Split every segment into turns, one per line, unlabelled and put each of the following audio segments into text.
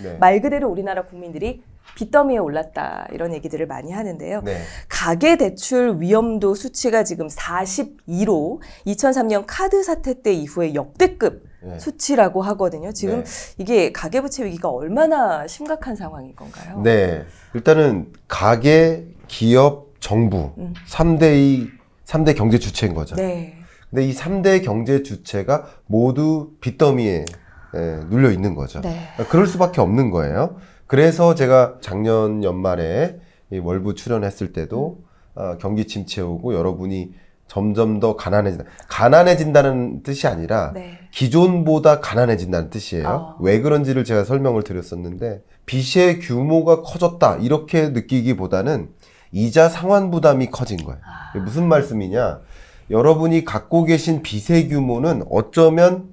네. 말 그대로 우리나라 국민들이 빚더미에 올랐다 이런 얘기들을 많이 하는데요. 네. 가계 대출 위험도 수치가 지금 42로 2003년 카드 사태 때 이후에 역대급 네. 수치라고 하거든요. 지금 네. 이게 가계부채 위기가 얼마나 심각한 상황인 건가요?
네. 일단은 가계, 기업, 정부 음. 3대 이삼대 경제 주체인 거죠. 네. 근데 이삼대 경제 주체가 모두 빚더미에 예, 눌려 있는 거죠. 네. 그러니까 그럴 수밖에 없는 거예요. 그래서 제가 작년 연말에 이 월부 출연했을 때도 어, 경기 침체 오고 여러분이 점점 더 가난해진다. 가난해진다는 뜻이 아니라 네. 기존보다 가난해진다는 뜻이에요. 어. 왜 그런지를 제가 설명을 드렸었는데 빚의 규모가 커졌다 이렇게 느끼기보다는 이자 상환 부담이 커진 거예요. 아. 무슨 말씀이냐? 여러분이 갖고 계신 빚의 규모는 어쩌면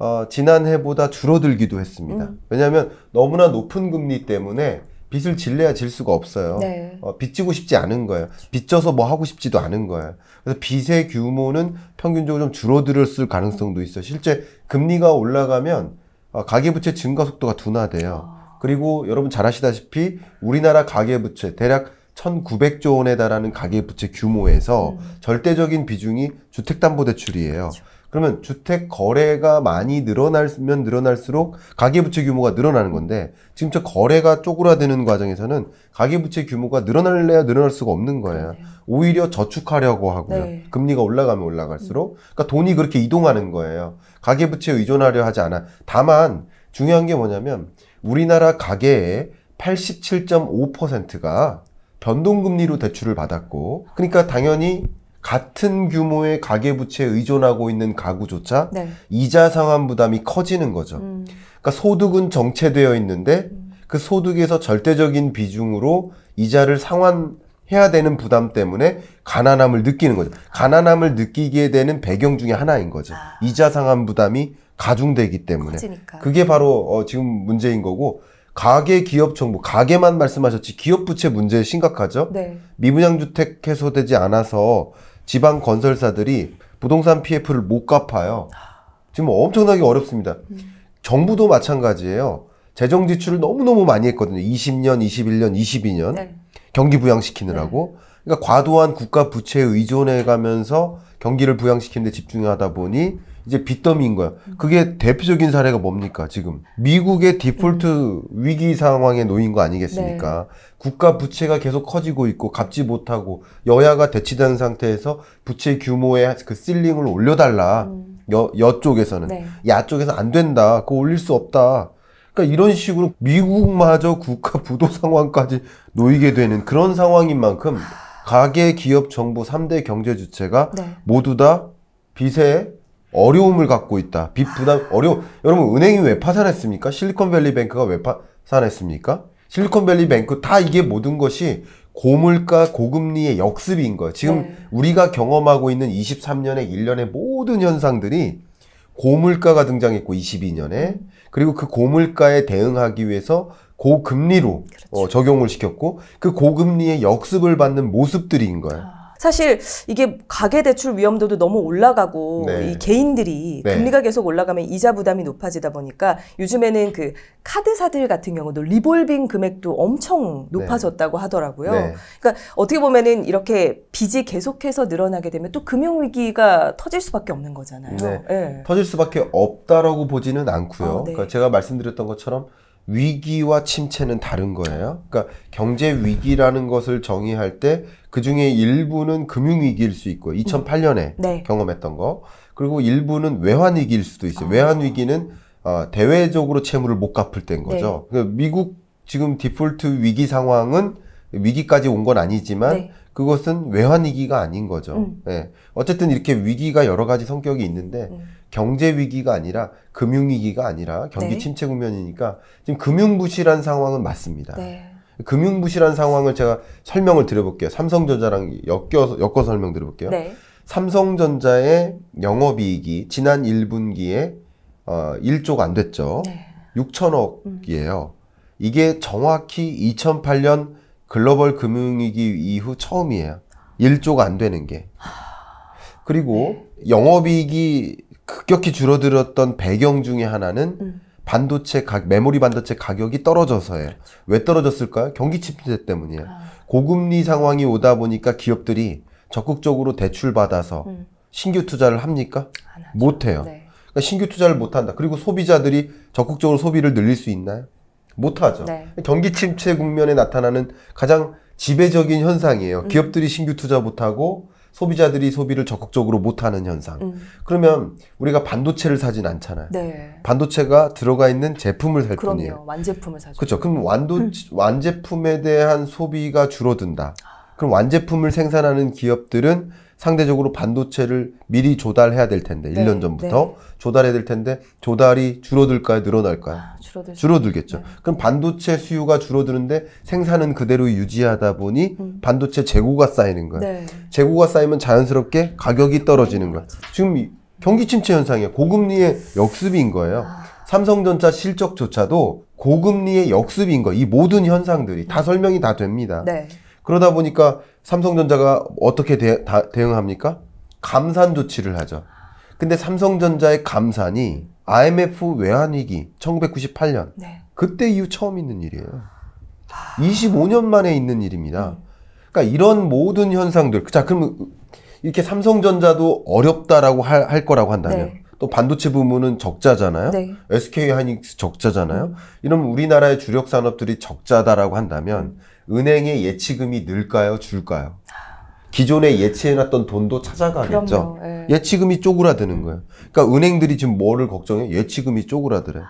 어, 지난해보다 줄어들기도 했습니다. 음. 왜냐하면 너무나 높은 금리 때문에 빚을 질래야 질 수가 없어요. 네. 어, 빚지고 싶지 않은 거예요. 빚져서 뭐 하고 싶지도 않은 거예요. 그래서 빚의 규모는 평균적으로 좀 줄어들었을 가능성도 있어요. 실제 금리가 올라가면 어, 가계부채 증가 속도가 둔화돼요. 아. 그리고 여러분 잘 아시다시피 우리나라 가계부채 대략 1,900조 원에 달하는 가계부채 규모에서 음. 절대적인 비중이 주택담보대출이에요. 그렇죠. 그러면 주택 거래가 많이 늘어나면 늘어날수록 가계부채 규모가 늘어나는 건데 지금 저 거래가 쪼그라드는 과정에서는 가계부채 규모가 늘어날래야 늘어날 수가 없는 거예요. 그러네요. 오히려 저축하려고 하고요. 네. 금리가 올라가면 올라갈수록 음. 그러니까 돈이 그렇게 이동하는 거예요. 가계부채 의존하려 하지 않아. 다만 중요한 게 뭐냐면 우리나라 가계의 87.5%가 변동금리로 대출을 받았고 그러니까 당연히 같은 규모의 가계 부채에 의존하고 있는 가구조차 네. 이자 상환 부담이 커지는 거죠. 음. 그러니까 소득은 정체되어 있는데 음. 그 소득에서 절대적인 비중으로 이자를 상환해야 되는 부담 때문에 가난함을 느끼는 거죠. 아. 가난함을 느끼게 되는 배경 중에 하나인 거죠. 아. 이자 상환 부담이 가중되기 때문에 커지니까. 그게 바로 어, 지금 문제인 거고 가계 기업 정부 가계만 말씀하셨지 기업 부채 문제 심각하죠. 네. 미분양 주택 해소되지 않아서 지방 건설사들이 부동산 PF를 못 갚아요. 지금 엄청나게 어렵습니다. 정부도 마찬가지예요. 재정 지출을 너무너무 많이 했거든요. 20년, 21년, 22년. 네. 경기 부양시키느라고. 네. 그러니까 과도한 국가 부채에 의존해 가면서 경기를 부양시키는데 집중하다 보니 이제 빚더미인 거야. 그게 대표적인 사례가 뭡니까 지금 미국의 디폴트 음. 위기 상황에 놓인 거 아니겠습니까? 네. 국가 부채가 계속 커지고 있고 갚지 못하고 여야가 대치된 상태에서 부채 규모의 그 실링을 올려달라. 음. 여, 여 쪽에서는 네. 야 쪽에서 안 된다. 그거 올릴 수 없다. 그러니까 이런 식으로 미국마저 국가 부도 상황까지 놓이게 되는 그런 상황인 만큼 가계 기업 정부 3대 경제 주체가 네. 모두 다 빚에 어려움을 갖고 있다. 빚 부담 어려 여러분 은행이 왜 파산했습니까? 실리콘밸리 뱅크가 왜 파산했습니까? 실리콘밸리 뱅크 다 이게 모든 것이 고물가 고금리의 역습인 거예요. 지금 네. 우리가 경험하고 있는 23년의 일년의 모든 현상들이 고물가가 등장했고 22년에 그리고 그 고물가에 대응하기 위해서 고금리로 어, 그렇죠. 어, 적용을 시켰고 그 고금리의 역습을 받는 모습들인 거예요. 아.
사실 이게 가계 대출 위험도도 너무 올라가고 네. 이 개인들이 네. 금리가 계속 올라가면 이자 부담이 높아지다 보니까 요즘에는 그 카드사들 같은 경우도 리볼빙 금액도 엄청 네. 높아졌다고 하더라고요. 네. 그러니까 어떻게 보면은 이렇게 빚이 계속해서 늘어나게 되면 또 금융 위기가 터질 수밖에 없는 거잖아요.
네. 예. 터질 수밖에 없다라고 보지는 않고요. 아, 그러니까 제가 말씀드렸던 것처럼 위기와 침체는 다른 거예요. 그러니까 경제 위기라는 것을 정의할 때 그 중에 일부는 금융 위기일 수 있고 2008년에 음. 네. 경험했던 거 그리고 일부는 외환 위기일 수도 있어요. 아. 외환 위기는 어, 대외적으로 채무를 못 갚을 때인 네. 거죠. 네. 그러니까 미국 지금 디폴트 위기 상황은 위기까지 온 건 아니지만 네. 그것은 외환 위기가 아닌 거죠. 음. 네. 어쨌든 이렇게 위기가 여러 가지 성격이 있는데. 음. 경제 위기가 아니라 금융 위기가 아니라 경기 네. 침체 국면이니까 지금 금융 부실한 상황은 맞습니다. 네. 금융 부실한 상황을 제가 설명을 드려볼게요. 삼성전자랑 엮여서 엮어 설명드려볼게요. 네. 삼성전자의 영업이익이 지난 1분기에 어, 1조가 안 됐죠. 네. 6천억이에요. 음. 이게 정확히 2008년 글로벌 금융위기 이후 처음이에요. 1조가 안 되는 게. 그리고 네. 영업이익이 급격히 줄어들었던 배경 중에 하나는 음. 반도체 가, 메모리 반도체 가격이 떨어져서예요. 그렇죠. 왜 떨어졌을까요? 경기 침체 때문이에요. 아. 고금리 상황이 오다 보니까 기업들이 적극적으로 대출 받아서 음. 신규 투자를 합니까? 못 해요. 네. 그러니까 신규 투자를 못 한다. 그리고 소비자들이 적극적으로 소비를 늘릴 수 있나요? 못 하죠. 네. 경기 침체 국면에 나타나는 가장 지배적인 현상이에요. 음. 기업들이 신규 투자 못 하고 소비자들이 소비를 적극적으로 못하는 현상. 음. 그러면 우리가 반도체를 사진 않잖아요. 네. 반도체가 들어가 있는 제품을 살 그럼요. 뿐이에요.
완제품을 사죠.
그렇죠. 그럼 완도 음. 완제품에 대한 소비가 줄어든다. 그럼 완제품을 생산하는 기업들은 상대적으로 반도체를 미리 조달해야 될 텐데 네, 1년 전부터 네. 조달해야 될 텐데 조달이 줄어들까요, 늘어날까요? 아, 줄어들 줄어들겠죠. 네. 그럼 반도체 수요가 줄어드는데 생산은 그대로 유지하다 보니 음. 반도체 재고가 쌓이는 거예요. 네. 재고가 쌓이면 자연스럽게 가격이 떨어지는 거예요. 지금 경기 침체 현상이에요. 고금리의 역습인 거예요. 아. 삼성전자 실적조차도 고금리의 역습인 거. 이 모든 현상들이 다 네. 설명이 다 됩니다. 네. 그러다 보니까 삼성전자가 어떻게 대, 응합니까 감산 조치를 하죠. 근데 삼성전자의 감산이 IMF 외환위기 1998년 네. 그때 이후 처음 있는 일이에요. 25년 만에 있는 일입니다. 그러니까 이런 모든 현상들 자 그럼 이렇게 삼성전자도 어렵다라고 할, 할 거라고 한다면 네. 또 반도체 부문은 적자잖아요. 네. SK 하이닉스 적자잖아요. 음. 이런 우리나라의 주력 산업들이 적자다라고 한다면 음. 은행의 예치금이 늘까요? 줄까요? 기존에 예치해놨던 돈도 찾아가겠죠. 그럼요, 예. 예치금이 쪼그라드는 거예요. 그러니까 은행들이 지금 뭐를 걱정해? 예치금이 쪼그라드래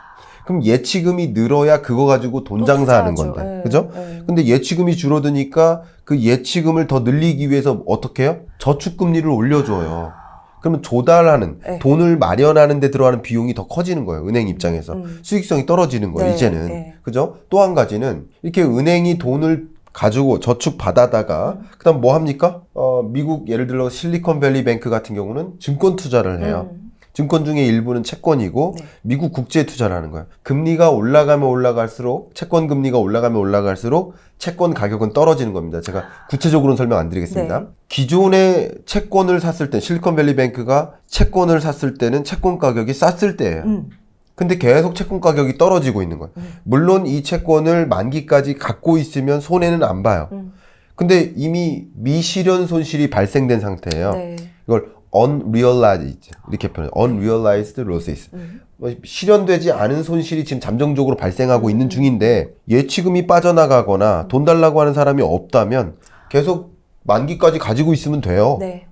그럼 예치금이 늘어야 그거 가지고 돈 장사하는 건데. 예, 그죠? 예. 근데 예치금이 줄어드니까 그 예치금을 더 늘리기 위해서 어떻게 해요? 저축금리를 올려줘요. 그러면 조달하는 네. 돈을 마련하는 데 들어가는 비용이 더 커지는 거예요. 은행 입장에서 음. 수익성이 떨어지는 거예요. 네. 이제는 네. 그죠? 또 한 가지는 이렇게 은행이 돈을 가지고 저축 받아다가 음. 그다음 뭐 합니까? 어 미국 예를 들어 실리콘밸리 뱅크 같은 경우는 증권 투자를 해요. 음. 증권 중에 일부는 채권이고 네. 미국 국제 투자라는 거예요. 금리가 올라가면 올라갈수록 채권 금리가 올라가면 올라갈수록 채권 가격은 떨어지는 겁니다. 제가 구체적으로는 설명 안 드리겠습니다. 네. 기존의 채권을 샀을 때 실리콘밸리 뱅크가 채권을 샀을 때는 채권 가격이 쌌을 때예요. 음. 근데 계속 채권 가격이 떨어지고 있는 거예요. 음. 물론 이 채권을 만기까지 갖고 있으면 손해는 안 봐요. 음. 근데 이미 미실현 손실이 발생된 상태예요. 네. 이걸 unrealized 이렇게 표현 아. unrealized losses 음. 뭐 실현되지 않은 손실이 지금 잠정적으로 발생하고 있는 음. 중인데 예치금이 빠져나가거나 돈 달라고 하는 사람이 없다면 계속 만기까지 가지고 있으면 돼요. 네.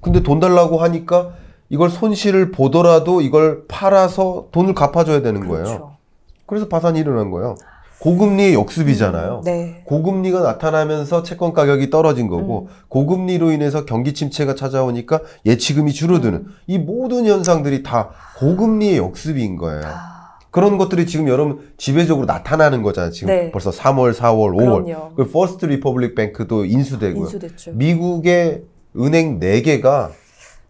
근데 돈 달라고 하니까 이걸 손실을 보더라도 이걸 팔아서 돈을 갚아줘야 되는 그렇죠. 거예요. 그래서 파산이 일어난 거예요. 고금리의 역습이잖아요. 음, 네. 고금리가 나타나면서 채권 가격이 떨어진 거고 음. 고금리로 인해서 경기 침체가 찾아오니까 예치금이 줄어드는 음. 이 모든 현상들이 다 아. 고금리의 역습인 거예요. 아. 그런 것들이 지금 여러분 지배적으로 나타나는 거잖아요. 지금 네. 벌써 3월, 4월, 5월. 그 퍼스트 리퍼블릭 뱅크도 인수되고요. 인수됐죠. 미국의 은행 4개가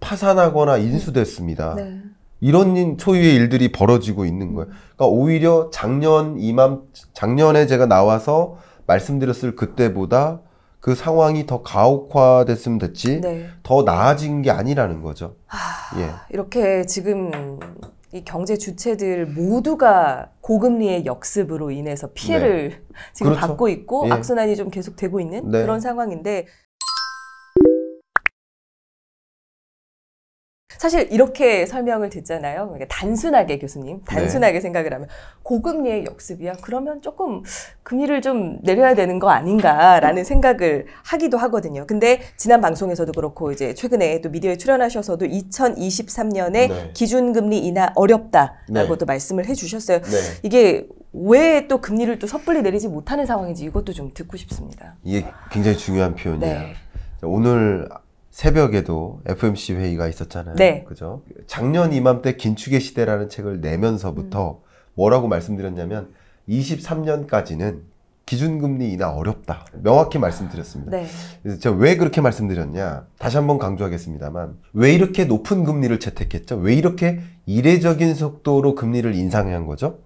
파산하거나 인수됐습니다. 네. 이런 초유의 일들이 벌어지고 있는 거예요. 그러니까 오히려 작년 이맘 작년에 제가 나와서 말씀드렸을 그때보다 그 상황이 더 가혹화됐으면 됐지 네. 더 나아진 게 아니라는 거죠. 하... 아, 예.
이렇게 지금 이 경제 주체들 모두가 고금리의 역습으로 인해서 피해를 네. 지금 그렇죠. 받고 있고 예. 악순환이 좀 계속되고 있는 네. 그런 상황인데 사실 이렇게 설명을 듣잖아요. 그러니까 단순하게 교수님, 네. 단순하게 네. 생각을 하면 고금리의 역습이야. 그러면 조금 금리를 좀 내려야 되는 거 아닌가라는 생각을 하기도 하거든요. 근데 지난 방송에서도 그렇고 이제 최근에 또 미디어에 출연하셔서도 2023년에 네. 기준금리 인하 어렵다라고도 네. 말씀을 해주셨어요. 네. 이게 왜 또 금리를 또 섣불리 내리지 못하는 상황인지 이것도 좀 듣고 싶습니다.
이게 굉장히 중요한 표현이에요. 네. 오늘 새벽에도 FMC 회의가 있었잖아요. 네. 그죠? 작년 이맘때 긴축의 시대라는 책을 내면서부터 음. 뭐라고 말씀드렸냐면 23년까지는 기준금리 인하 어렵다. 명확히 말씀드렸습니다. 네. 제가 왜 그렇게 말씀드렸냐. 다시 한번 강조하겠습니다만, 왜 이렇게 높은 금리를 채택했죠? 왜 이렇게 이례적인 속도로 금리를 인상한 거죠?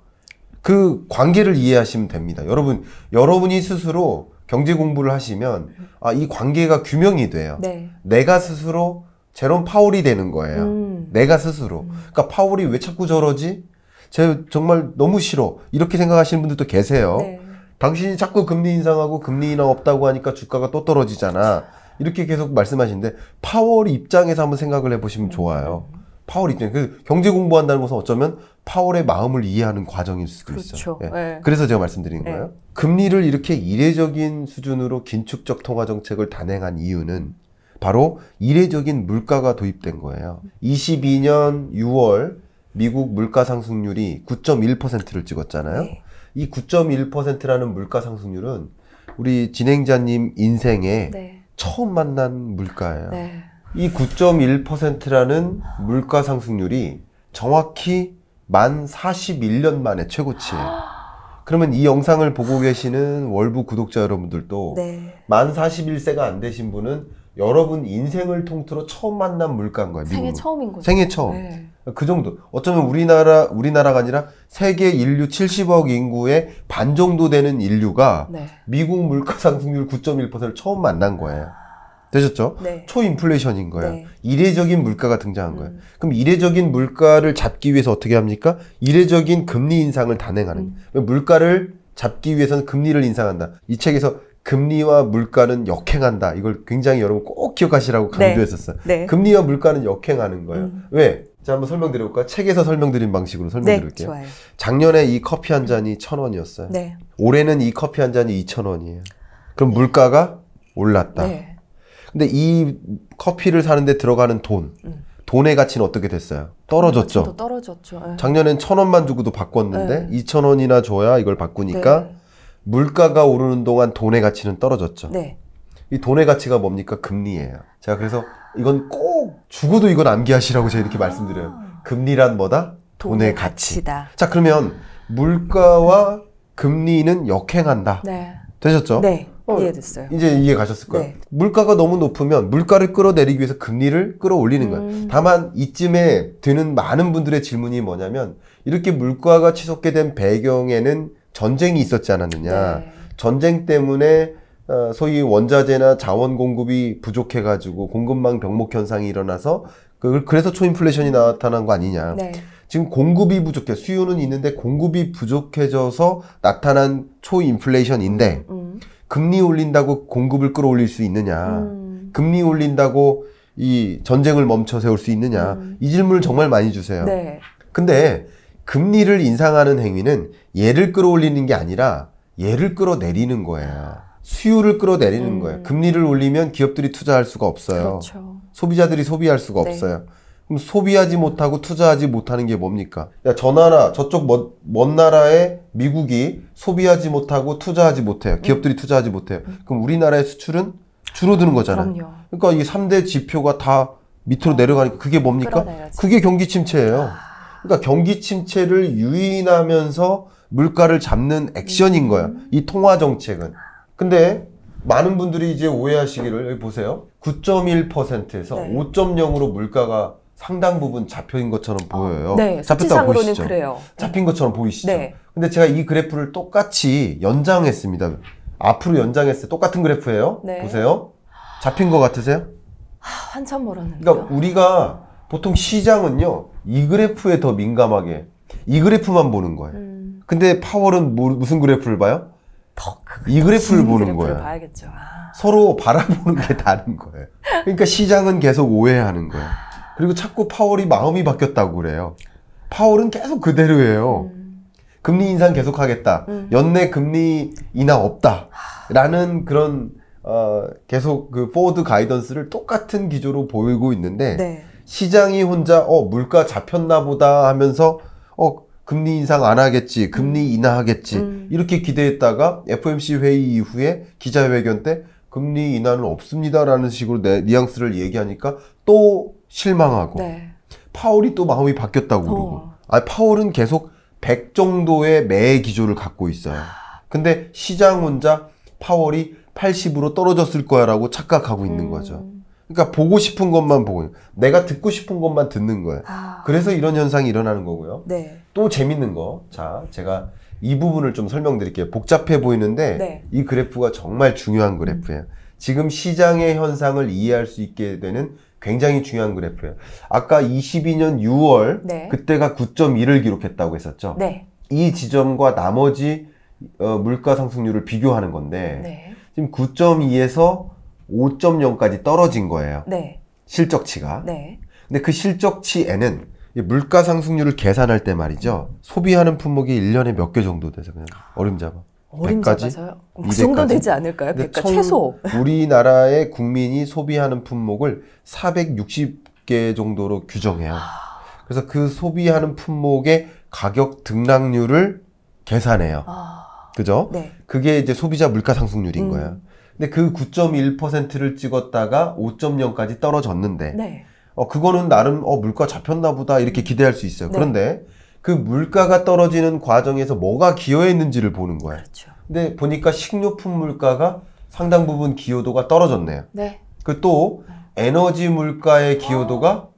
그 관계를 이해하시면 됩니다. 여러분, 여러분이 스스로 경제 공부를 하시면 아, 이 관계가 규명이 돼요. 네. 내가 스스로 제롬 파울이 되는 거예요. 음. 내가 스스로. 음. 그러니까 파울이 왜 자꾸 저러지? 제 정말 너무 싫어. 이렇게 생각하시는 분들도 계세요. 네. 당신이 자꾸 금리 인상하고 금리 인하 없다고 하니까 주가가 또 떨어지잖아. 이렇게 계속 말씀하시는데 파월 입장에서 한번 생각을 해보시면 좋아요. 음. 파월 입장, 에그 경제 공부한다는 것은 어쩌면 파월의 마음을 이해하는 과정일 수도 그렇죠. 있어요. 예. 네. 그래서 제가 말씀드린 네. 거예요. 금리를 이렇게 이례적인 수준으로 긴축적 통화 정책을 단행한 이유는 바로 이례적인 물가가 도입된 거예요. 22년 6월 미국 물가 상승률이 9.1%를 찍었잖아요. 네. 이 9.1%라는 물가 상승률은 우리 진행자님 인생에 네. 처음 만난 물가예요. 네. 이 9.1%라는 물가 상승률이 정확히 만 41년 만에 최고치에 그러면 이 영상을 보고 계시는 월부 구독자 여러분들도 네. 만 41세가 안 되신 분은 여러분 인생을 통틀어 처음 만난 물가인 거예요. 생애
처음인 거죠. 생애 처음. 네.
그 정도. 어쩌면 우리나라 우리나라가 아니라 세계 인류 70억 인구의 반 정도 되는 인류가 네. 미국 물가 상승률 9.1%를 처음 만난 거예요. 되셨죠? 네. 초인플레이션인 거야. 네. 이례적인 물가가 등장한 음. 거요 그럼 이례적인 물가를 잡기 위해서 어떻게 합니까? 이례적인 금리 인상을 단행하는. 음. 물가를 잡기 위해서는 금리를 인상한다. 이 책에서 금리와 물가는 역행한다. 이걸 굉장히 여러분 꼭 기억하시라고 네. 강조했었어요. 네. 네. 금리와 물가는 역행하는 거예요. 음. 왜? 자, 한번 설명드려볼까? 책에서 설명드린 방식으로 설명드릴게요. 네, 작년에 이 커피 한 잔이 천 원이었어요. 네. 올해는 이 커피 한 잔이 이천 원이에요. 그럼 물가가 올랐다. 네. 근데 이 커피를 사는데 들어가는 돈, 음. 돈의 가치는 어떻게 됐어요? 떨어졌죠.
떨어졌죠. 네. 작년엔
천 원만 주고도 바꿨는데 네. 이천 원이나 줘야 이걸 바꾸니까 네. 물가가 오르는 동안 돈의 가치는 떨어졌죠. 네. 이 돈의 가치가 뭡니까? 금리예요. 제가 그래서 이건 꼭 죽어도 이건 암기하시라고 제가 이렇게 아. 말씀드려요. 금리란 뭐다? 돈의, 돈의 가치. 다 자, 그러면 물가와 금리는 역행한다. 네. 되셨죠? 네.
어, 이해됐어요. 이제
이해 가셨을 거예요. 네. 물가가 너무 높으면 물가를 끌어내리기 위해서 금리를 끌어올리는 거예요. 음. 다만 이쯤에 드는 많은 분들의 질문이 뭐냐면 이렇게 물가가 치솟게 된 배경에는 전쟁이 있었지 않았느냐. 네. 전쟁 때문에 어, 소위 원자재나 자원 공급이 부족해가지고 공급망 병목 현상이 일어나서 그, 그래서 초인플레이션이 나타난 거 아니냐. 네. 지금 공급이 부족해 수요는 있는데 공급이 부족해져서 나타난 초인플레이션인데 음. 음. 금리 올린다고 공급을 끌어올릴 수 있느냐, 음. 금리 올린다고 이 전쟁을 멈춰 세울 수 있느냐, 음. 이 질문을 정말 많이 주세요. 네. 근데 금리를 인상하는 행위는 얘를 끌어올리는 게 아니라 얘를 끌어내리는 거예요. 수요를 끌어내리는 음. 거예요. 금리를 올리면 기업들이 투자할 수가 없어요. 그렇죠. 소비자들이 소비할 수가 네. 없어요. 그럼 소비하지 못하고 투자하지 못하는 게 뭡니까? 야, 저 나라, 저쪽 먼, 먼나라의 미국이 소비하지 못하고 투자하지 못해요. 기업들이 음. 투자하지 못해요. 음. 그럼 우리나라의 수출은 줄어드는 거잖아요. 그럼요. 그러니까 이 3대 지표가 다 밑으로 어. 내려가니까 그게 뭡니까? 끌어내려지. 그게 경기 침체예요. 아. 그러니까 경기 침체를 유인하면서 물가를 잡는 액션인 음. 거야. 이 통화 정책은. 근데 많은 분들이 이제 오해하시기를 여기 보세요. 9.1%에서 네. 5.0으로 물가가 상당 부분 잡혀인 것처럼 아, 보여요. 네, 잡혔다고 보이시죠? 그래요. 잡힌 것처럼 보이시죠? 네. 근데 제가 이 그래프를 똑같이 연장했습니다. 앞으로 연장했을 때 똑같은 그래프예요. 네. 보세요. 잡힌 것 같으세요?
하, 아, 한참 멀었는데.
그러니까 우리가 보통 시장은요 이 그래프에 더 민감하게 이 그래프만 보는 거예요. 음. 근데 파월은 뭐, 무슨 그래프를 봐요? 이 그래프를 보는 거예요.
아.
서로 바라보는 게 다른 거예요. 그러니까 시장은 계속 오해하는 거예요. 그리고 자꾸 파월이 마음이 바뀌었다고 그래요. 파월은 계속 그대로예요. 음. 금리 인상 계속하겠다. 음. 연내 금리 인하 없다라는 그런 어, 계속 그 포워드 가이던스를 똑같은 기조로 보이고 있는데 네. 시장이 혼자 어 물가 잡혔나 보다 하면서 어 금리 인상 안 하겠지, 금리 음. 인하하겠지 음. 이렇게 기대했다가 FOMC 회의 이후에 기자회견 때 금리 인하는 없습니다라는 식으로 내 뉘앙스를 얘기하니까 또 실망하고 네. 파월이 또 마음이 바뀌었다고 그러고 어. 아 파월은 계속 100 정도의 매 기조를 갖고 있어요. 근데 시장 혼자 파월이 80으로 떨어졌을 거야라고 착각하고 있는 음. 거죠. 그러니까 보고 싶은 것만 보고 내가 듣고 싶은 것만 듣는 거예요. 아. 그래서 이런 현상이 일어나는 거고요. 네. 또 재밌는 거. 자, 제가 이 부분을 좀 설명드릴게요. 복잡해 보이는데 네. 이 그래프가 정말 중요한 그래프예요. 지금 시장의 현상을 이해할 수 있게 되는 굉장히 중요한 그래프예요. 아까 22년 6월 네. 그때가 9.1을 기록했다고 했었죠. 네. 이 지점과 나머지 어, 물가 상승률을 비교하는 건데 네. 지금 9.2에서 5.0까지 떨어진 거예요. 네. 실적치가. 네. 근데 그 실적치에는 물가 상승률을 계산할 때 말이죠. 소비하는 품목이 1년에 몇 개 정도 돼서 그냥 어림 잡아.
어림잡아서요. 그 정도 되지 않을까요? 1 0 최소.
우리나라의 국민이 소비하는 품목을 460개 정도로 규정해요. 그래서 그 소비하는 품목의 가격 등락률을 계산해요. 아. 그죠? 네. 그게 이제 소비자 물가 상승률인 음... 거예요. 근데 그 9.1%를 찍었다가 5.0까지 떨어졌는데 네. 어 그거는 나름 어 물가 잡혔나 보다 이렇게 기대할 수 있어요. 네. 그런데 그 물가가 떨어지는 과정에서 뭐가 기여했는지를 보는 거예요. 그렇죠. 근데 보니까 식료품 물가가 상당 부분 기여도가 떨어졌네요. 네. 그 또 에너지 물가의 기여도가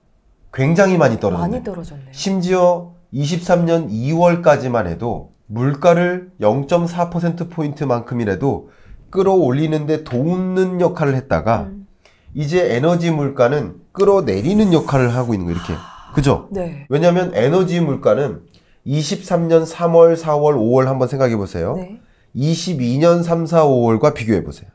굉장히 많이 떨어졌네요. 많이 떨어졌네요. 심지어 23년 2월까지만 해도 물가를 0.4% 포인트만큼이라도 끌어올리는데 돕는 역할을 했다가 음. 이제 에너지 물가는 끌어내리는 역할을 하고 있는 거예요 이렇게. 아. 그죠? 네. 왜냐하면 에너지 물가는 23년 3월, 4월, 5월 한번 생각해 보세요. 네. 22년 3, 4, 5월과 비교해 보세요.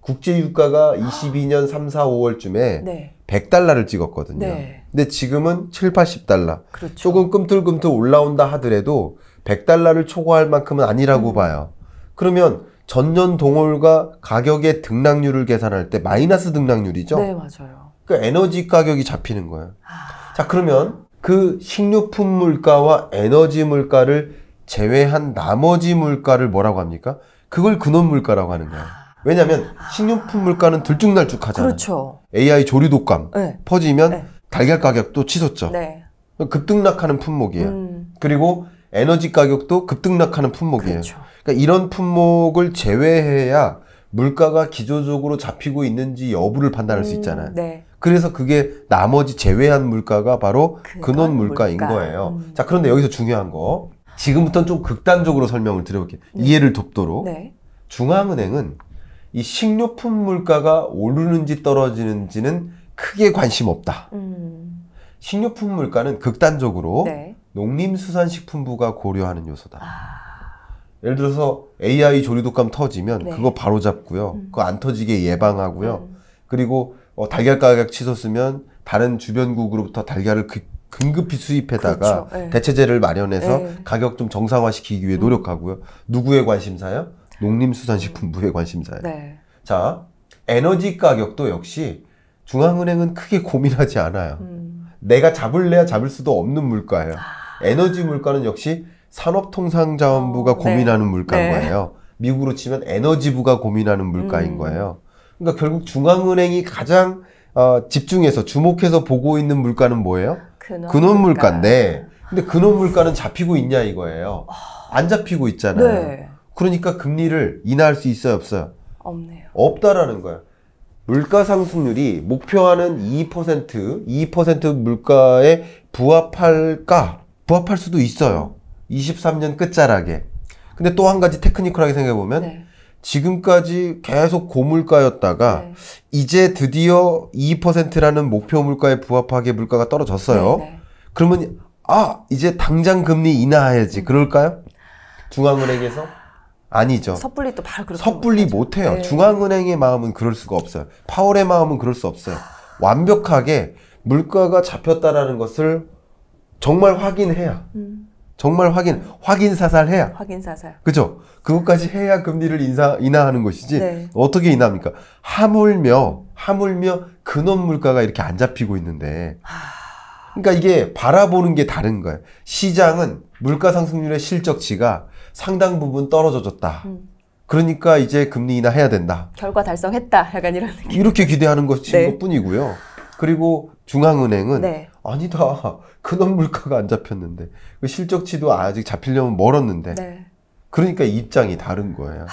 국제 유가가 22년 3, 4, 5월쯤에 네. 100달러를 찍었거든요. 네. 근데 지금은 7, 80달러. 그렇죠. 조금 끔틀끔틀 올라온다 하더라도 100달러를 초과할 만큼은 아니라고 음. 봐요. 그러면 전년 동월과 가격의 등락률을 계산할 때 마이너스 등락률이죠. 네, 맞아요. 그 그러니까 에너지 가격이 잡히는 거예요. 아. 자, 그러면 그 식료품 물가와 에너지 물가를 제외한 나머지 물가를 뭐라고 합니까? 그걸 근원 물가라고 하는 거예요. 아. 왜냐하면 아. 식료품 물가는 들쭉날쭉하잖아요. 그렇죠. AI 조류 독감 네. 퍼지면 네. 달걀 가격도 치솟죠. 네. 급등락하는 품목이에요. 음. 그리고 에너지 가격도 급등락하는 품목이에요. 그렇죠. 그러니까 이런 품목을 제외해야 물가가 기조적으로 잡히고 있는지 여부를 판단할 음, 수 있잖아요. 네. 그래서 그게 나머지 제외한 물가가 바로 그 근원 물가인 물가. 거예요. 음. 자, 그런데 여기서 중요한 거. 지금부터는 좀 극단적으로 설명을 드려볼게요. 네. 이해를 돕도록. 네. 중앙은행은 이 식료품 물가가 오르는지 떨어지는지는 크게 관심 없다.
음.
식료품 물가는 극단적으로 네. 농림수산식품부가 고려하는 요소다. 아. 예를 들어서 AI 조류독감 터지면 네. 그거 바로 잡고요. 음. 그거 안 터지게 예방하고요. 음. 그리고 어, 달걀 가격 치솟으면 다른 주변국으로부터 달걀을 그, 긴급히 수입해다가 그렇죠. 네. 대체제를 마련해서 에 네. 가격 좀 정상화시키기 위해 음. 노력하고요. 음. 누구의 관심사요? 농림수산식품부의 음. 관심사예요. 네. 자, 에너지 가격도 역시 중앙은행은 크게 고민하지 않아요. 음. 내가 잡을래야 잡을 수도 없는 물가예요. 아. 에너지 물가는 역시 산업통상자원부가 어. 고민하는 네. 물가인 네. 거예요. 미국으로 치면 에너지부가 고민하는 물가인 음. 거예요. 그러니까 결국 중앙은행이 가장 어, 집중해서 주목해서 보고 있는 물가는 뭐예요?
근원, 근원 물가. 인데
네. 근데 근원 물가는 잡히고 있냐 이거예요. 안 잡히고 있잖아요. 네. 그러니까 금리를 인하할 수 있어요, 없어요? 없네요. 없다라는 거야. 물가 상승률이 목표하는 2%, 2% 물가에 부합할까? 부합할 수도 있어요. 23년 끝자락에. 근데 또 한 가지 테크니컬하게 생각해 보면 네. 지금까지 계속 고물가였다가 네. 이제 드디어 2%라는 목표 물가에 부합하게 물가가 떨어졌어요. 네, 네, 그러면 아 이제 당장 금리 인하해야지 그럴까요? 중앙은행에서 아니죠.
섣불리 또 바로 그렇게
섣불리 못 해요. 네. 중앙은행의 마음은 그럴 수가 없어요. 파월의 마음은 그럴 수 없어요. 완벽하게 물가가 잡혔다라는 것을 정말 확인해야 음. 정말 확인 확인 사살해야
확인 사살
그죠 그것까지 해야 금리를 인사 인하하는 것이지 네. 어떻게 인하합니까 하물며 하물며 근원 물가가 이렇게 안 잡히고 있는데 그러니까 이게 바라보는 게 다른 거예요 시장은 물가 상승률의 실적치가 상당 부분 떨어져졌다 음. 그러니까 이제 금리 인하해야 된다
결과 달성했다 약간 이런 느낌. 이렇게
기대하는 것인 네. 것뿐이고요 그리고 중앙은행은 네. 아니다. 근원 물가가 안 잡혔는데 그 실적치도 아직 잡히려면 멀었는데. 네. 그러니까 입장이 다른 거예요.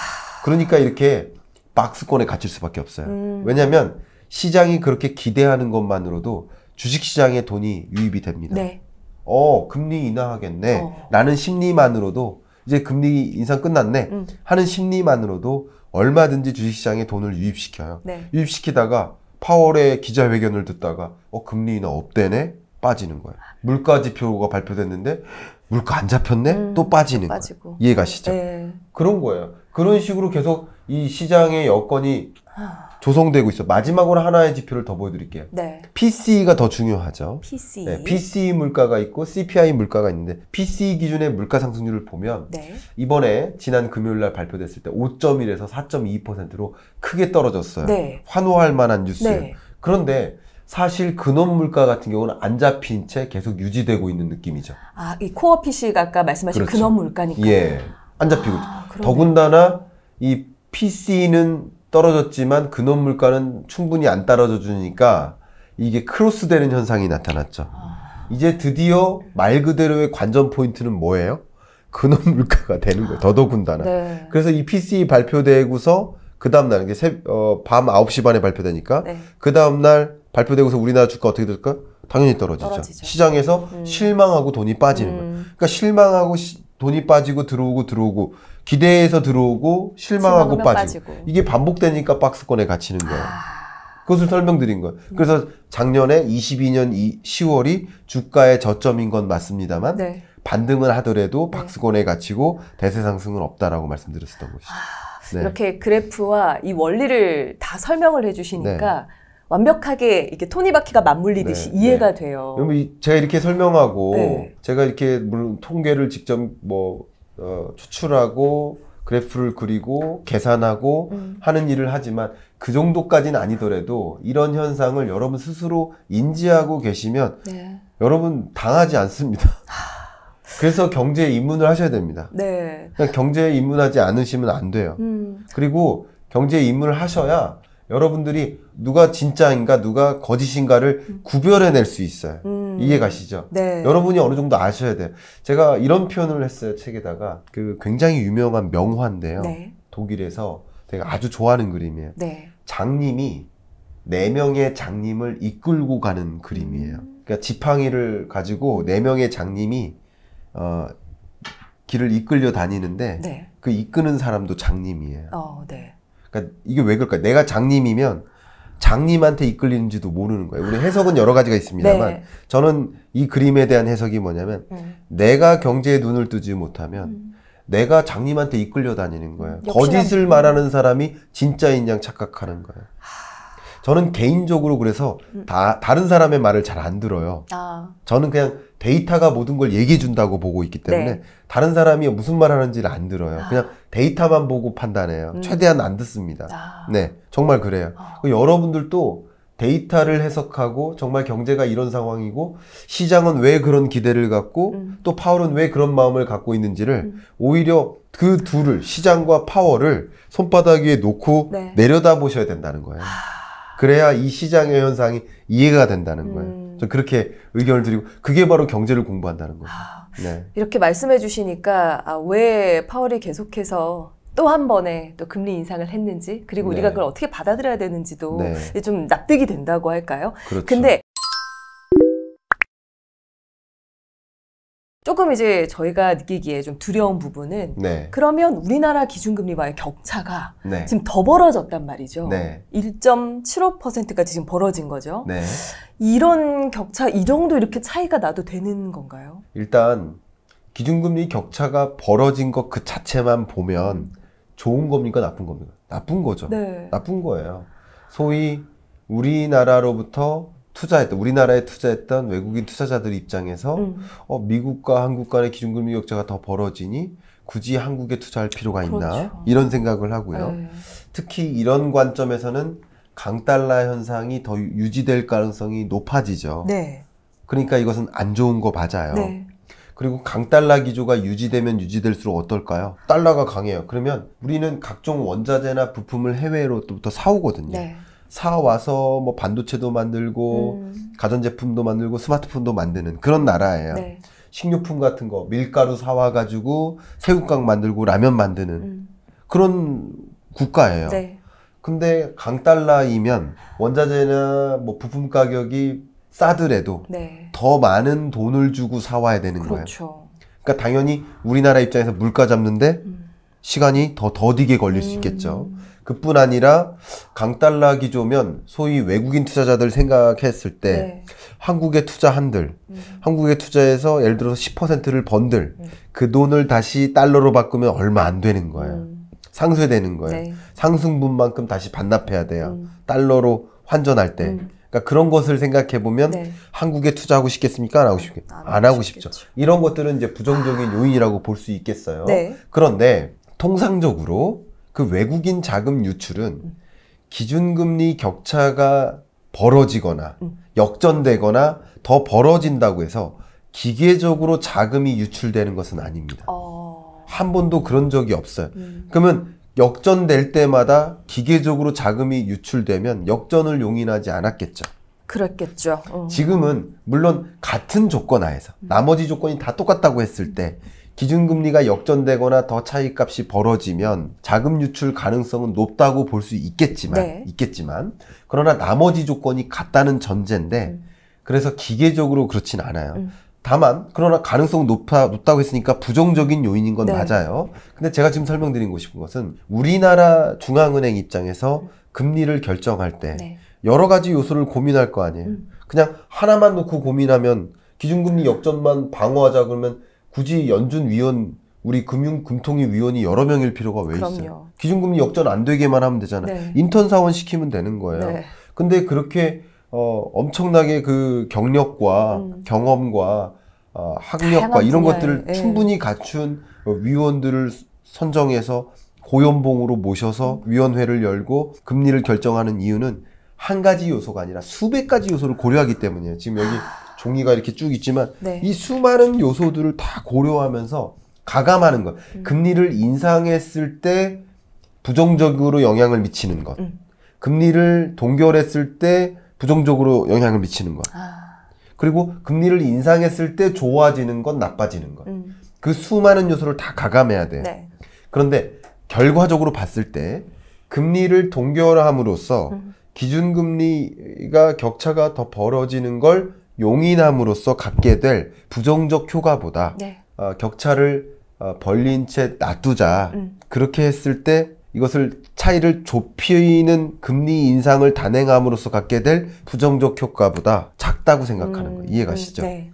그러니까 이렇게 박스권에 갇힐 수밖에 없어요. 음. 왜냐하면 시장이 그렇게 기대하는 것만으로도 주식시장에 돈이 유입이 됩니다. 네. 어 금리 인하하겠네. 어. 라는 심리만으로도 이제 금리 인상 끝났네 음. 하는 심리만으로도 얼마든지 주식시장에 돈을 유입시켜요. 네. 유입시키다가 파월의 기자회견을 듣다가 어 금리 인하 없대네 빠지는 거예요. 물가 지표가 발표됐는데 물가 안 잡혔네? 음, 또 빠지는
또 거예요. 이해가시죠? 네.
그런 거예요. 그런 식으로 계속 이 시장의 여건이 조성되고 있어. 마지막으로 하나의 지표를 더 보여드릴게요. 네. PCE가 더 중요하죠. PCE. 네, PCE 물가가 있고 CPI 물가가 있는데 PCE 기준의 물가 상승률을 보면 네. 이번에 지난 금요일 날 발표됐을 때 5.1에서 4.2%로 크게 떨어졌어요. 네. 환호할 만한 뉴스. 네. 그런데 사실 근원 물가 같은 경우는 안 잡힌 채 계속 유지되고 있는 느낌이죠.
아, 이 코어 PC가 아까 말씀하신 그렇죠. 근원 물가니까. 예.
안 잡히고 아, 더군다나 이 PC는 떨어졌지만 근원 물가는 충분히 안 떨어져 주니까 이게 크로스되는 현상이 나타났죠. 아... 이제 드디어 말 그대로의 관전 포인트는 뭐예요? 근원 물가가 되는 거예요. 더더군다나. 네. 그래서 이 p c 발표되고서 그 다음날, 이게 새, 어, 밤 9시 반에 발표되니까, 네. 그 다음날 발표되고서 우리나라 주가 어떻게 될까? 당연히 떨어지죠. 떨어지죠. 시장에서 음. 실망하고 돈이 빠지는 음. 거예요. 그러니까 실망하고 시, 돈이 빠지고 들어오고 들어오고, 기대에서 들어오고, 실망하고 빠지고. 빠지고. 이게 반복되니까 박스권에 갇히는 거예요. 그것을 설명드린 거예요. 음. 그래서 작년에 22년 이 10월이 주가의 저점인 건 맞습니다만, 네. 반등은 하더라도 네. 박스권에 갇히고 대세 상승은 없다라고 말씀드렸었던 것이죠. 아. 네. 이렇게
그래프와 이 원리를 다 설명을 해주시니까 네. 완벽하게 이게 토니바퀴가 맞물리듯이 네, 이해가 네. 돼요.
제가 이렇게 설명하고 네. 제가 이렇게 물론 통계를 직접 뭐 어, 추출하고 그래프를 그리고 계산하고 음. 하는 일을 하지만 그 정도까지는 아니더라도 이런 현상을 여러분 스스로 인지하고 계시면 네. 여러분 당하지 않습니다. 그래서 경제에 입문을 하셔야 됩니다. 네. 그러니까 경제에 입문하지 않으시면 안 돼요. 음. 그리고 경제에 입문을 하셔야 여러분들이 누가 진짜인가 누가 거짓인가를 음. 구별해낼 수 있어요. 음. 이해가시죠? 네. 여러분이 어느 정도 아셔야 돼요. 제가 이런 표현을 했어요 책에다가 그 굉장히 유명한 명화인데요. 네. 독일에서 제가 아주 좋아하는 그림이에요. 네. 장님이 네 명의 장님을 이끌고 가는 그림이에요. 음. 그러니까 지팡이를 가지고 네 명의 장님이 어, 길을 이끌려 다니는데 네. 그 이끄는 사람도 장님이에요.
어, 네.
그러니까 이게 왜 그럴까? 내가 장님이면 장님한테 이끌리는지도 모르는 거예요. 우리 해석은 여러 가지가 있습니다만 네. 저는 이 그림에 대한 해석이 뭐냐면 음. 내가 경제에 눈을 뜨지 못하면 음. 내가 장님한테 이끌려 다니는 거예요. 거짓을 음. 말하는 사람이 진짜인 양 착각하는 거예요. 하... 저는 개인적으로 그래서 음. 다, 다른 사람의 말을 잘 안 들어요. 아. 저는 그냥 데이터가 모든 걸 얘기해 준다고 보고 있기 네. 때문에 네. 다른 사람이 무슨 말 하는지를 안 들어요. 아. 그냥 데이터만 보고 판단해요. 음. 최대한 안 듣습니다. 아. 네, 정말 그래요. 어. 여러분들도 데이터를 해석하고 정말 경제가 이런 상황이고 시장은 왜 그런 기대를 갖고 음. 또 파월은 왜 그런 마음을 갖고 있는지를 음. 오히려 그 둘을 시장과 파월을 손바닥 위에 놓고 네. 내려다보셔야 된다는 거예요. 하... 아. 그래야 이 시장의 현상이 이해가 된다는 거예요. 음. 저 그렇게 의견을 드리고 그게 바로 경제를 공부한다는 거예요. 아,
네. 이렇게 말씀해 주시니까 아, 왜 파월이 계속해서 또 한번에또 금리 인상을 했는지 그리고 네. 우리가 그걸 어떻게 받아들여야 되는지도 네. 좀 납득이 된다고 할까요? 그렇죠. 근데 조금 이제 저희가 느끼기에 좀 두려운 부분은 네. 그러면 우리나라 기준금리와의 격차가 네. 지금 더 벌어졌단 말이죠. 네. 1.75%까지 지금 벌어진 거죠. 네. 이런 격차, 이 정도 이렇게 차이가 나도 되는 건가요?
일단 기준금리 격차가 벌어진 것 그 자체만 보면 좋은 겁니까 나쁜 겁니까? 나쁜 거죠. 네. 나쁜 거예요. 소위 우리나라로부터 투자했던 우리나라에 투자했던 외국인 투자자들 입장에서 음. 어, 미국과 한국 간의 기준금리 격차가 더 벌어지니 굳이 한국에 투자할 필요가 있나 그렇죠. 이런 생각을 하고요. 에이. 네. 특히 이런 관점에서는 강달러 현상이 더 유지될 가능성이 높아지죠. 네. 그러니까 이것은 안 좋은 거 맞아요. 네. 그리고 강달러 기조가 유지되면 유지될수록 어떨까요? 달러가 강해요. 그러면 우리는 각종 원자재나 부품을 해외로부터 사오거든요. 네. 사 와서 뭐 반도체도 만들고 음. 가전제품도 만들고 스마트폰도 만드는 그런 나라예요. 네. 식료품 같은 거 밀가루 사 와가지고 새우깡 만들고 라면 만드는 음. 그런 국가예요. 네. 근데 강달러이면 원자재나 뭐 부품 가격이 싸더라도 네. 더 많은 돈을 주고 사와야 되는 그렇죠. 거예요. 그러니까 당연히 우리나라 입장에서 물가 잡는데 음. 시간이 더 더디게 걸릴 수 음. 있겠죠. 그뿐 아니라 강달이좋으면 소위 외국인 투자자들 생각했을 때 네. 한국에 투자한들 음. 한국에 투자해서 예를 들어서 10%를 번들 음. 그 돈을 다시 달러로 바꾸면 얼마 안 되는 거예요. 음. 상쇄되는 거예요. 네. 상승분만큼 다시 반납해야 돼요. 음. 달러로 환전할 때. 음. 그러니까 그런 것을 생각해 보면 네. 한국에 투자하고 싶겠습니까? 안 하고 싶겠안 하고 싶겠죠. 싶죠. 이런 것들은 이제 부정적인 아. 요인이라고 볼 수 있겠어요. 네. 그런데 통상적으로 그 외국인 자금 유출은 기준금리 격차가 벌어지거나 음. 역전되거나 더 벌어진다고 해서 기계적으로 자금이 유출되는 것은 아닙니다. 어. 한 번도 그런 적이 없어요. 음. 그러면 역전될 때마다 기계적으로 자금이 유출되면 역전을 용인하지 않았겠죠.
그렇겠죠. 어...
지금은 물론 같은 조건 하에서 음. 나머지 조건이 다 똑같다고 했을 때 기준금리가 역전되거나 더 차이값이 벌어지면 자금 유출 가능성은 높다고 볼 수 있겠지만 네. 있겠지만 그러나 나머지 조건이 같다는 전제인데 음. 그래서 기계적으로 그렇진 않아요. 음. 다만 그러나 가능성 높아 높다고 했으니까 부정적인 요인인 건 네. 맞아요. 근데 제가 지금 설명드리고 싶은 것은 우리나라 중앙은행 입장에서 금리를 결정할 때 네. 여러 가지 요소를 고민할 거 아니에요. 음. 그냥 하나만 놓고 고민하면 기준금리 역전만 방어하자 그러면 굳이 연준 위원 우리 금융 금통위 위원이 여러 명일 필요가 왜 그럼요. 있어요? 기준금리 역전 안 되게만 하면 되잖아요. 네. 인턴 사원 시키면 되는 거예요. 네. 근데 그렇게 어 엄청나게 그 경력과 음. 경험과 어 학력과 이런 분야에, 것들을 예. 충분히 갖춘 위원들을 선정해서 고연봉으로 모셔서 음. 위원회를 열고 금리를 결정하는 이유는 한 가지 요소가 아니라 수백 가지 요소를 고려하기 때문이에요. 지금 여기 아. 종이가 이렇게 쭉 있지만 네. 이 수많은 요소들을 다 고려하면서 가감하는 것. 음. 금리를 인상했을 때 부정적으로 영향을 미치는 것. 음. 금리를 동결했을 때 부정적으로 영향을 미치는 것. 아. 그리고 금리를 인상했을 때 좋아지는 것, 나빠지는 것. 음. 그 수많은 요소를 다 가감해야 돼 네. 그런데 결과적으로 봤을 때 금리를 동결함으로써 음. 기준금리가 격차가 더 벌어지는 걸 용인함으로써 갖게 될 부정적 효과보다 네. 어, 격차를 어, 벌린 채 놔두자 음. 그렇게 했을 때 이것을 차이를 좁히는 금리 인상을 단행함으로써 갖게 될 부정적 효과보다 작다고 생각하는 음. 거 이해가시죠? 음. 네.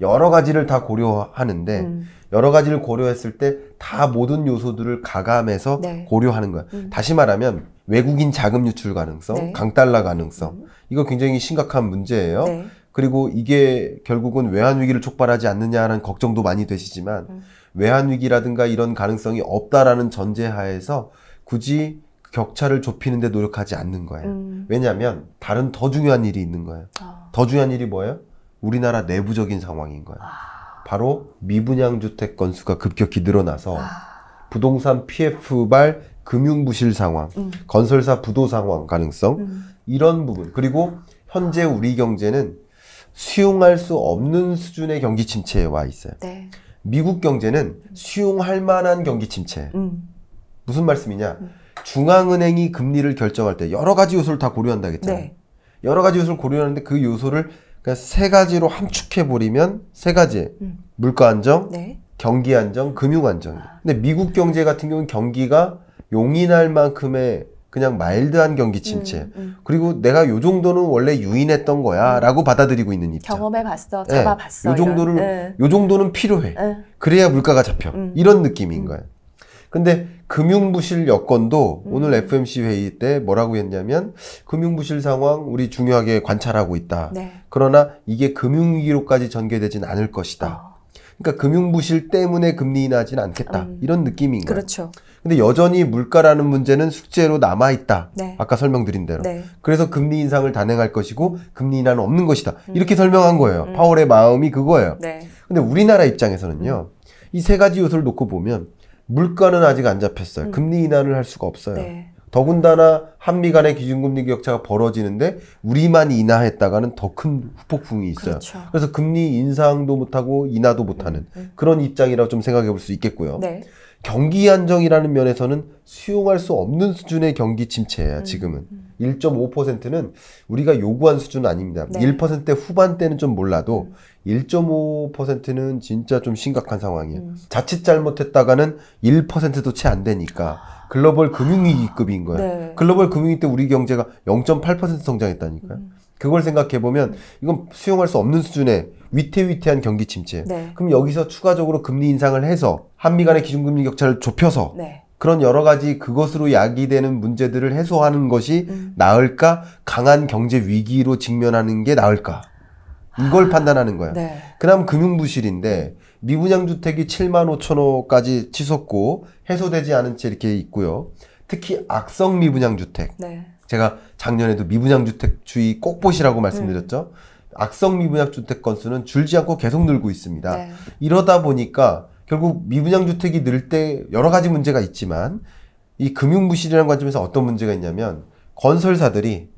여러 가지를 다 고려하는데 음. 여러 가지를 고려했을 때 다 모든 요소들을 가감해서 네. 고려하는 거야. 음. 다시 말하면 외국인 자금 유출 가능성, 네. 강달러 가능성 음. 이거 굉장히 심각한 문제예요. 네. 그리고 이게 결국은 외환 위기를 촉발하지 않느냐라는 걱정도 많이 되시지만 음. 외환 위기라든가 이런 가능성이 없다라는 전제하에서 굳이 격차를 좁히는데 노력하지 않는 거예요. 음. 왜냐하면 다른 더 중요한 일이 있는 거예요. 아. 더 중요한 일이 뭐예요? 우리나라 내부적인 상황인 거예요. 아. 바로 미분양 주택 건수가 급격히 늘어나서 아. 부동산 PF발 금융 부실 상황, 음. 건설사 부도 상황 가능성 음. 이런 부분 그리고 현재 우리 경제는 수용할 수 없는 수준의 경기 침체에 와 있어요. 네. 미국 경제는 음. 수용할 만한 경기 침체. 음. 무슨 말씀이냐? 음. 중앙은행이 금리를 결정할 때 여러 가지 요소를 다 고려한다 그랬잖아요 네. 여러 가지 요소를 고려하는데 그 요소를 그러니까세 가지로 함축해 버리면 세 가지 음. 물가 안정, 네. 경기 안정, 금융 안정. 아. 근데 미국 경제 같은 경우는 경기가 용인할 만큼의 그냥 마일드한 경기 침체. 음, 음. 그리고 내가 요 정도는 원래 유인했던 거야라고 음. 받아들이고 있는 입장.
경험해 봤어, 예. 잡아 봤어. 네. 요 정도는 네.
요 정도는 필요해. 네. 그래야 물가가 잡혀. 음. 이런 느낌인 음. 거예요. 근데 금융부실 여건도 음. 오늘 FMC 회의 때 뭐라고 했냐면 금융부실 상황 우리 중요하게 관찰하고 있다. 네. 그러나 이게 금융위기로까지 전개되진 않을 것이다. 어. 그러니까 금융 부실 때문에 금리 인하진 않겠다 음. 이런 느낌인가요? 그렇죠. 근데 여전히 물가라는 문제는 숙제로 남아 있다. 네. 아까 설명드린 대로. 네. 그래서 금리 인상을 단행할 것이고 금리 인하는 없는 것이다. 음. 이렇게 설명한 거예요. 음. 파월의 마음이 그거예요. 네. 근데 우리나라 입장에서는요. 음. 이세 가지 요소를 놓고 보면 물가는 아직 안 잡혔어요. 음. 금리 인하를 할 수가 없어요. 네. 더군다나 한미 간의 기준금리 격차가 벌어지는데 우리만 인하했다가는 더 큰 후폭풍이 있어요. 그렇죠. 그래서 금리 인상도 못하고 인하도 못하는 음, 음. 그런 입장이라고 좀 생각해 볼 수 있겠고요. 네. 경기 안정이라는 면에서는 수용할 수 없는 수준의 경기 침체야 음, 지금은. 음, 1.5%는 우리가 요구한 수준은 아닙니다. 네. 1%대 후반대는 좀 몰라도 1.5%는 음. 진짜 좀 심각한 상황이에요. 음. 자칫 잘못했다가는 1%도 채 안 되니까 글로벌 금융위기급인 거야. 네. 글로벌 금융위기 때 우리 경제가 0.8% 성장했다니까요. 음. 그걸 생각해 보면 이건 수용할 수 없는 수준의 위태위태한 경기 침체. 네. 그럼 여기서 추가적으로 금리 인상을 해서 한미 간의 기준금리 격차를 좁혀서 네. 그런 여러 가지 그것으로 야기되는 문제들을 해소하는 것이 음. 나을까? 강한 경제 위기로 직면하는 게 나을까? 이걸 아. 판단하는 거야. 네. 그다음 금융 부실인데 미분양 주택이 7만 5천 호까지 치솟고 해소되지 않은 채 이렇게 있고요. 특히 악성 미분양 주택. 네. 제가 작년에도 미분양 주택 주의 꼭 보시라고 음. 말씀드렸죠. 음. 악성 미분양 주택 건수는 줄지 않고 계속 늘고 있습니다. 네. 이러다 보니까 결국 미분양 주택이 늘 때 여러 가지 문제가 있지만 이 금융 부실이라는 관점에서 어떤 문제가 있냐면 건설사들이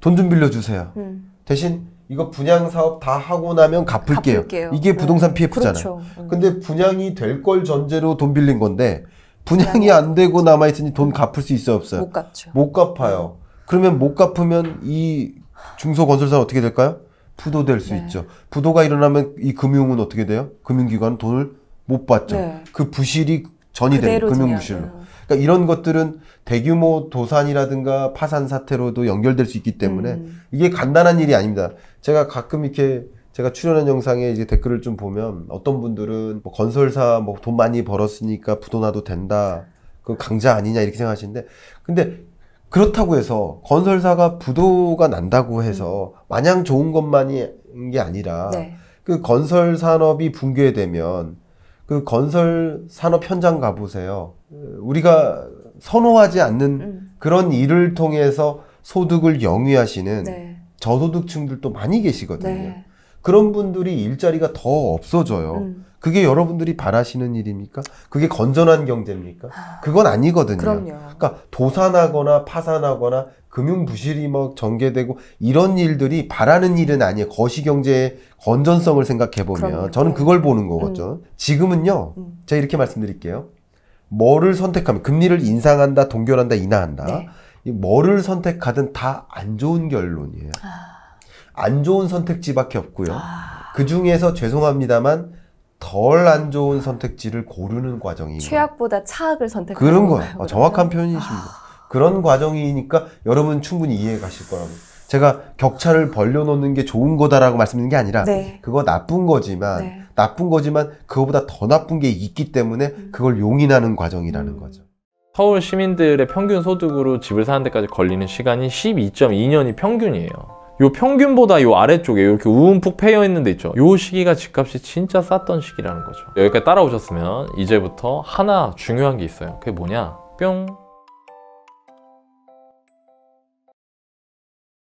돈 좀 빌려 주세요. 음. 대신 이거 분양 사업 다 하고 나면 갚을게요. 갚을게요. 이게 네. 부동산 PF잖아요. 그렇죠. 음. 근데 분양이 될 걸 전제로 돈 빌린 건데 분양이 안 되고 남아 있으니 돈 갚을 수 있어요, 없어요? 못 갚죠. 못 갚아요. 그러면 못 갚으면 이 중소 건설사는 어떻게 될까요? 부도될 수 네. 있죠. 부도가 일어나면 이 금융은 어떻게 돼요? 금융기관은 돈을 못 받죠. 네. 그 부실이 전이 되는 금융부실로. 그러니까 이런 것들은 대규모 도산이라든가 파산 사태로도 연결될 수 있기 때문에 음. 이게 간단한 일이 아닙니다. 제가 가끔 이렇게 제가 출연한 영상에 이제 댓글을 좀 보면 어떤 분들은 뭐 건설사 뭐 돈 많이 벌었으니까 부도나도 된다. 그 강자 아니냐 이렇게 생각하시는데 근데 그렇다고 해서 건설사가 부도가 난다고 해서 음. 마냥 좋은 것만이 게 아니라 네. 그 건설 산업이 붕괴되면 그 건설 산업 현장 가보세요. 우리가 선호하지 않는 음. 그런 일을 통해서 소득을 영위하시는 네. 저소득층들도 많이 계시거든요. 네. 그런 분들이 일자리가 더 없어져요. 음. 그게 여러분들이 바라시는 일입니까? 그게 건전한 경제입니까? 그건 아니거든요. 그럼요. 그러니까 도산하거나 파산하거나 금융 부실이 뭐 전개되고 이런 일들이 바라는 일은 아니에요. 거시 경제의 건전성을 생각해 보면 저는 그걸 보는 거거든요. 음. 지금은요. 음. 제가 이렇게 말씀드릴게요. 뭐를 선택하면 금리를 인상한다, 동결한다, 인하한다. 네. 뭐를 선택하든 다 안 좋은 결론이에요. 아... 안 좋은 선택지밖에 없고요. 아... 그 중에서 죄송합니다만 덜안 좋은 선택지를 고르는 과정이
최악보다 차악을 선택하는 그런 거예요.
아, 정확한 그렇죠. 표현이십니다. 아... 그런 과정이니까 여러분 충분히 이해 가실 거라고. 제가 격차를 벌려놓는 게 좋은 거다라고 말씀드린 게 아니라 네. 그거 나쁜 거지만 네. 나쁜 거지만 그거보다 더 나쁜 게 있기 때문에 음. 그걸 용인하는 과정이라는 음. 거죠. 서울 시민들의 평균 소득으로 집을 사는 데까지 걸리는 시간이 12.2년이 평균이에요. 요 평균보다 요 아래쪽에 이렇게 우음푹 패여 있는 데 있죠 요 시기가 집값이 진짜 쌌던 시기라는 거죠 여기까지
따라오셨으면 이제부터 하나 중요한 게 있어요 그게 뭐냐 뿅